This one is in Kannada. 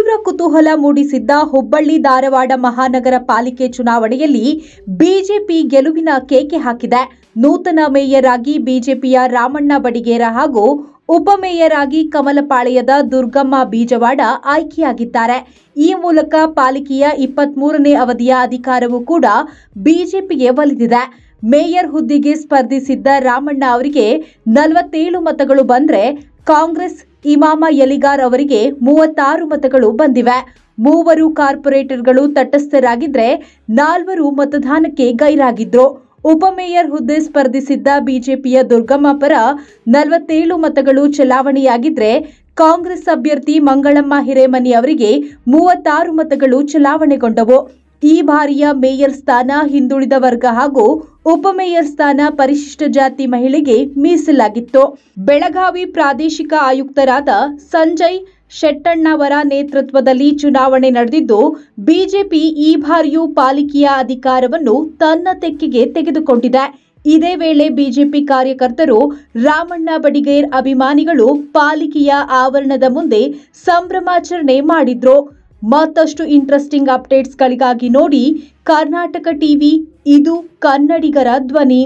ತೀವ್ರ ಕುತೂಹಲ ಮೂಡಿಸಿದ್ದ ಹುಬ್ಬಳ್ಳಿ ಧಾರವಾಡ ಮಹಾನಗರ ಪಾಲಿಕೆ ಚುನಾವಣೆಯಲ್ಲಿ ಬಿಜೆಪಿ ಗೆಲುವಿನ ಕೇಕೆ ಹಾಕಿದೆ ನೂತನ ಮೇಯರ್ ಆಗಿ ಬಿಜೆಪಿಯ ರಾಮಣ್ಣ ಬಡಿಗೇರ ಹಾಗೂ ಉಪಮೇಯರ್ ಆಗಿ ಕಮಲಪಾಳ್ಯದ ದುರ್ಗಮ್ಮ ಬೀಜವಾಡ ಆಯ್ಕೆಯಾಗಿದ್ದಾರೆ ಈ ಮೂಲಕ ಪಾಲಿಕೆಯ ಇಪ್ಪತ್ತ್ ಮೂರನೇ ಅವಧಿಯ ಅಧಿಕಾರವೂ ಕೂಡ ಬಿಜೆಪಿಗೆ ಒಲಿದಿದೆ ಮೇಯರ್ ಹುದ್ದೆಗೆ ಸ್ಪರ್ಧಿಸಿದ್ದ ರಾಮಣ್ಣ ಅವರಿಗೆ ನಲವತ್ತೇಳು ಮತಗಳು ಬಂದರೆ ಕಾಂಗ್ರೆಸ್ ಇಮಾಮ ಯಲಿಗಾರ್ ಅವರಿಗೆ ಮೂವತ್ತಾರು ಮತಗಳು ಬಂದಿವೆ ಮೂವರು ಕಾರ್ಪೊರೇಟರ್ಗಳು ತಟಸ್ಥರಾಗಿದ್ರೆ ನಾಲ್ವರು ಮತದಾನಕ್ಕೆ ಗೈರಾಗಿದ್ರು ಉಪಮೇಯರ್ ಹುದ್ದೆ ಸ್ಪರ್ಧಿಸಿದ್ದ ಬಿಜೆಪಿಯ ದುರ್ಗಮ್ಮ ಪರ ನಲವತ್ತೇಳು ಮತಗಳು ಚಲಾವಣೆಯಾಗಿದ್ರೆ ಕಾಂಗ್ರೆಸ್ ಅಭ್ಯರ್ಥಿ ಮಂಗಳಮ್ಮ ಹಿರೇಮನಿ ಅವರಿಗೆ ಮೂವತ್ತಾರು ಮತಗಳು ಚಲಾವಣೆಗೊಂಡವು ಈ ಬಾರಿಯ ಮೇಯರ್ ಸ್ಥಾನ ಹಿಂದುಳಿದ ವರ್ಗ ಹಾಗೂ ಉಪಮೇಯರ್ ಸ್ಥಾನ ಪರಿಶಿಷ್ಟ ಜಾತಿ ಮಹಿಳೆಗೆ ಮೀಸಲಾಗಿತ್ತು ಬೆಳಗಾವಿ ಪ್ರಾದೇಶಿಕ ಆಯುಕ್ತರಾದ ಸಂಜಯ್ ಶೆಟ್ಟಣ್ಣವರ ನೇತೃತ್ವದಲ್ಲಿ ಚುನಾವಣೆ ನಡೆದಿದ್ದು ಬಿಜೆಪಿ ಈ ಬಾರಿಯೂ ಪಾಲಿಕೆಯ ಅಧಿಕಾರವನ್ನು ತನ್ನ ತೆಕ್ಕೆಗೆ ತೆಗೆದುಕೊಂಡಿದೆ ಇದೇ ವೇಳೆ ಬಿಜೆಪಿ ಕಾರ್ಯಕರ್ತರು ರಾಮಣ್ಣ ಬಡಿಗೇರ್ ಅಭಿಮಾನಿಗಳು ಪಾಲಿಕೆಯ ಆವರಣದ ಮುಂದೆ ಸಂಭ್ರಮಾಚರಣೆ ಮಾಡಿದ್ರು ಮತ್ತಷ್ಟು ಇಂಟ್ರೆಸ್ಟಿಂಗ್ ಅಪ್ಡೇಟ್ಸ್ಗಳಿಗಾಗಿ ನೋಡಿ ಕರ್ನಾಟಕ ಟಿವಿ ಇದು ಕನ್ನಡಿಗರ ಧ್ವನಿ